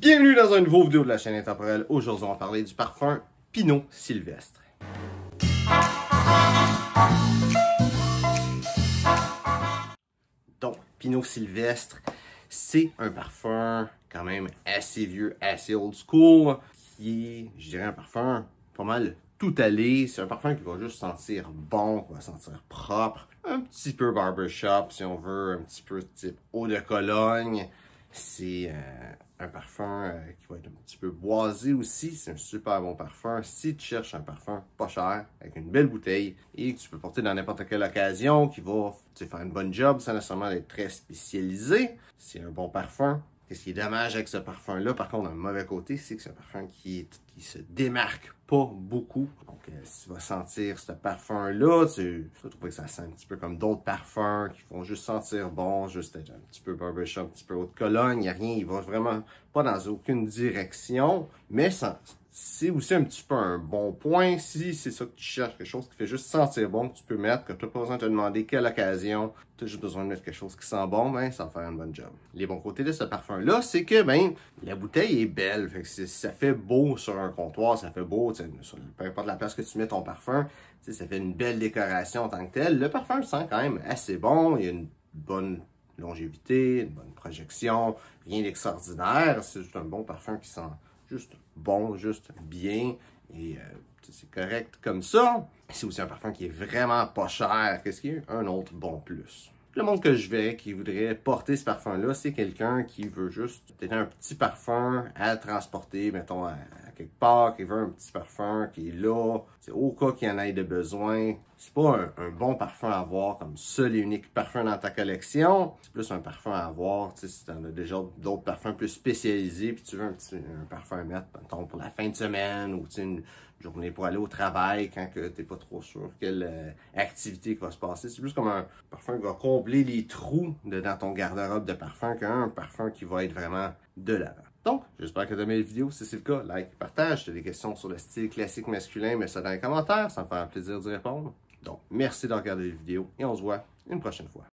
Bienvenue dans un nouveau vidéo de la chaîne Intemporel. Aujourd'hui, on va parler du parfum Pinot Sylvestre. Donc, Pinot Sylvestre, c'est un parfum quand même assez vieux, assez old school, qui est, je dirais, un parfum pas mal tout allé. C'est un parfum qui va juste sentir bon, qui va sentir propre. Un petit peu barbershop, si on veut, un petit peu type eau de Cologne. C'est euh, un parfum euh, qui va être un petit peu boisé aussi. C'est un super bon parfum. Si tu cherches un parfum pas cher, avec une belle bouteille et que tu peux porter dans n'importe quelle occasion, qui va tu faire une bonne job sans nécessairement être très spécialisé, c'est un bon parfum. Qu'est-ce qui est dommage avec ce parfum-là, par contre, un mauvais côté, c'est que c'est un parfum qui, se démarque pas beaucoup. Donc, euh, si tu vas sentir ce parfum-là, tu vas trouver que ça sent un petit peu comme d'autres parfums qui font juste sentir bon, juste un petit peu barbershop, un petit peu haute colonne, il n'y a rien, il va vraiment pas dans aucune direction, mais ça c'est aussi un petit peu un bon point. Si c'est ça que tu cherches, quelque chose qui fait juste sentir bon, que tu peux mettre, que tu n'as pas besoin de te demander quelle occasion, tu as juste besoin de mettre quelque chose qui sent bon, ben, ça va faire un bon job. Les bons côtés de ce parfum-là, c'est que ben, la bouteille est belle. Fait ça fait beau sur un comptoir, ça fait beau, peu importe la place que tu mets ton parfum, ça fait une belle décoration en tant que telle. Le parfum sent quand même assez bon, il y a une bonne longévité, une bonne projection, rien d'extraordinaire. C'est juste un bon parfum qui sent juste bon, juste bien. Et euh, c'est correct comme ça. C'est aussi un parfum qui est vraiment pas cher. Qu'est-ce qu'il y a? Un autre bon plus. Le monde que je vais, qui voudrait porter ce parfum-là, c'est quelqu'un qui veut juste peut-être un petit parfum à transporter, mettons, à, quelque part, qui veut un petit parfum, qui est là, c'est au cas qu'il y en ait de besoin. C'est pas un, bon parfum à avoir comme seul et unique parfum dans ta collection. C'est plus un parfum à avoir, tu sais, si as déjà d'autres parfums plus spécialisés, puis tu veux un petit parfum à mettre, pour la fin de semaine, ou une journée pour aller au travail, quand que n'es pas trop sûr quelle euh, activité va se passer. C'est plus comme un parfum qui va combler les trous de, dans ton garde-robe de parfum qu'un parfum qui va être vraiment de l'avant. Donc, j'espère que tu as aimé la vidéo. Si c'est le cas, like, partage. Si tu as des questions sur le style classique masculin, mets ça dans les commentaires. Ça me fera plaisir d'y répondre. Donc, merci d'avoir regardé la vidéo et on se voit une prochaine fois.